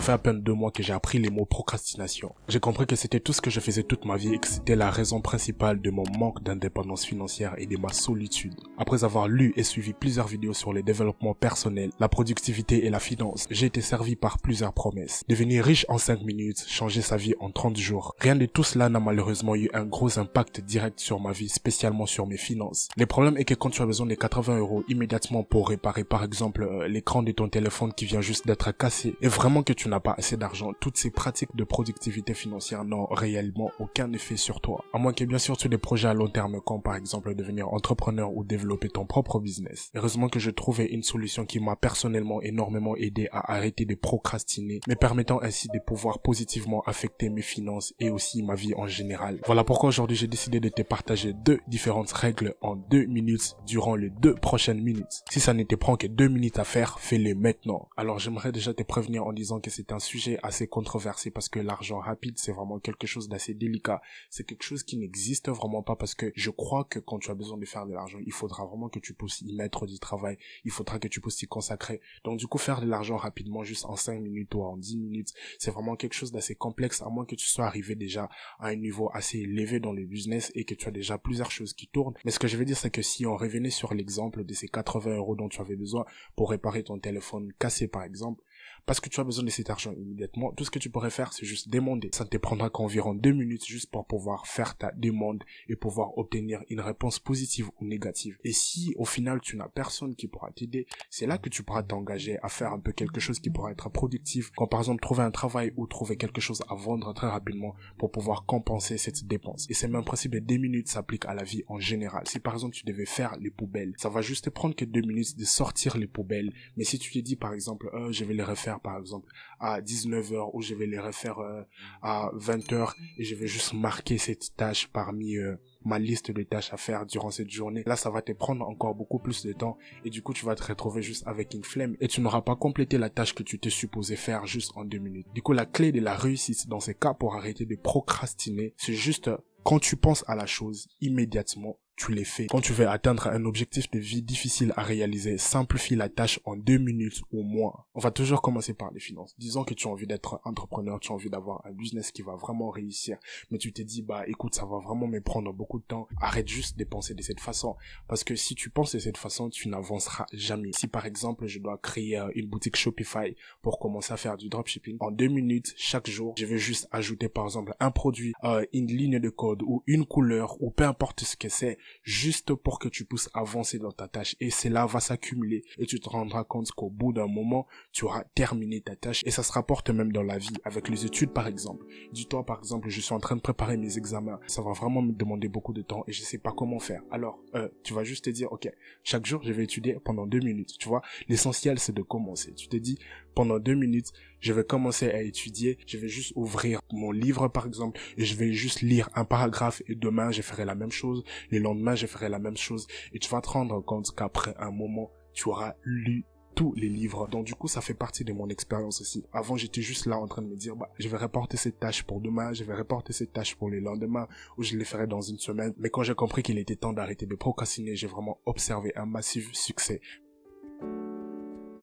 ça fait à peine deux mois que j'ai appris les mots procrastination. J'ai compris que c'était tout ce que je faisais toute ma vie et que c'était la raison principale de mon manque d'indépendance financière et de ma solitude. Après avoir lu et suivi plusieurs vidéos sur le développement personnel, la productivité et la finance, j'ai été servi par plusieurs promesses. Devenir riche en 5 minutes, changer sa vie en 30 jours. Rien de tout cela n'a malheureusement eu un gros impact direct sur ma vie, spécialement sur mes finances. Le problème est que quand tu as besoin de 80 euros immédiatement pour réparer par exemple euh, l'écran de ton téléphone qui vient juste d'être cassé et vraiment que tu n'as pas assez d'argent, toutes ces pratiques de productivité financière n'ont réellement aucun effet sur toi. À moins que bien sûr tu des projets à long terme comme par exemple devenir entrepreneur ou développer ton propre business. Heureusement que je trouvais une solution qui m'a personnellement énormément aidé à arrêter de procrastiner, me permettant ainsi de pouvoir positivement affecter mes finances et aussi ma vie en général. Voilà pourquoi aujourd'hui j'ai décidé de te partager deux différentes règles en deux minutes durant les deux prochaines minutes. Si ça ne te prend que deux minutes à faire, fais-les maintenant. Alors j'aimerais déjà te prévenir en disant que c'est c'est un sujet assez controversé parce que l'argent rapide, c'est vraiment quelque chose d'assez délicat. C'est quelque chose qui n'existe vraiment pas parce que je crois que quand tu as besoin de faire de l'argent, il faudra vraiment que tu puisses y mettre du travail. Il faudra que tu puisses y consacrer. Donc, du coup, faire de l'argent rapidement, juste en 5 minutes ou en 10 minutes, c'est vraiment quelque chose d'assez complexe à moins que tu sois arrivé déjà à un niveau assez élevé dans le business et que tu as déjà plusieurs choses qui tournent. Mais ce que je veux dire, c'est que si on revenait sur l'exemple de ces 80 euros dont tu avais besoin pour réparer ton téléphone cassé, par exemple, parce que tu as besoin de cet argent immédiatement. Tout ce que tu pourrais faire, c'est juste demander. Ça ne te prendra qu'environ deux minutes juste pour pouvoir faire ta demande et pouvoir obtenir une réponse positive ou négative. Et si au final tu n'as personne qui pourra t'aider, c'est là que tu pourras t'engager à faire un peu quelque chose qui pourra être productif, comme par exemple trouver un travail ou trouver quelque chose à vendre très rapidement pour pouvoir compenser cette dépense. Et même même principe des deux minutes s'applique à la vie en général. Si par exemple tu devais faire les poubelles, ça va juste te prendre que deux minutes de sortir les poubelles. Mais si tu te dis par exemple, euh, je vais les refaire par exemple à 19h ou je vais les refaire euh, à 20h et je vais juste marquer cette tâche parmi euh, ma liste de tâches à faire durant cette journée. Là, ça va te prendre encore beaucoup plus de temps et du coup, tu vas te retrouver juste avec une flemme et tu n'auras pas complété la tâche que tu t'es supposé faire juste en deux minutes. Du coup, la clé de la réussite dans ces cas pour arrêter de procrastiner, c'est juste euh, quand tu penses à la chose immédiatement, tu les fais. Quand tu veux atteindre un objectif de vie difficile à réaliser, simplifie la tâche en deux minutes au moins. On va toujours commencer par les finances. Disons que tu as envie d'être entrepreneur, tu as envie d'avoir un business qui va vraiment réussir, mais tu te dis bah, écoute, ça va vraiment me prendre beaucoup de temps. Arrête juste de penser de cette façon. Parce que si tu penses de cette façon, tu n'avanceras jamais. Si par exemple, je dois créer euh, une boutique Shopify pour commencer à faire du dropshipping, en deux minutes, chaque jour, je vais juste ajouter par exemple un produit, euh, une ligne de code ou une couleur ou peu importe ce que c'est juste pour que tu puisses avancer dans ta tâche. Et cela va s'accumuler et tu te rendras compte qu'au bout d'un moment, tu auras terminé ta tâche et ça se rapporte même dans la vie avec les études par exemple. du toi par exemple, je suis en train de préparer mes examens. Ça va vraiment me demander beaucoup de temps et je sais pas comment faire. Alors, euh, tu vas juste te dire, ok, chaque jour, je vais étudier pendant deux minutes. Tu vois, l'essentiel, c'est de commencer. Tu te dis, pendant deux minutes, je vais commencer à étudier. Je vais juste ouvrir mon livre, par exemple, et je vais juste lire un paragraphe et demain, je ferai la même chose. Les lendemain demain je ferai la même chose. Et tu vas te rendre compte qu'après un moment, tu auras lu tous les livres. Donc du coup, ça fait partie de mon expérience aussi. Avant, j'étais juste là en train de me dire, bah, je vais reporter cette tâche pour demain, je vais reporter cette tâche pour le lendemain, ou je les ferai dans une semaine. Mais quand j'ai compris qu'il était temps d'arrêter de procrastiner, j'ai vraiment observé un massif succès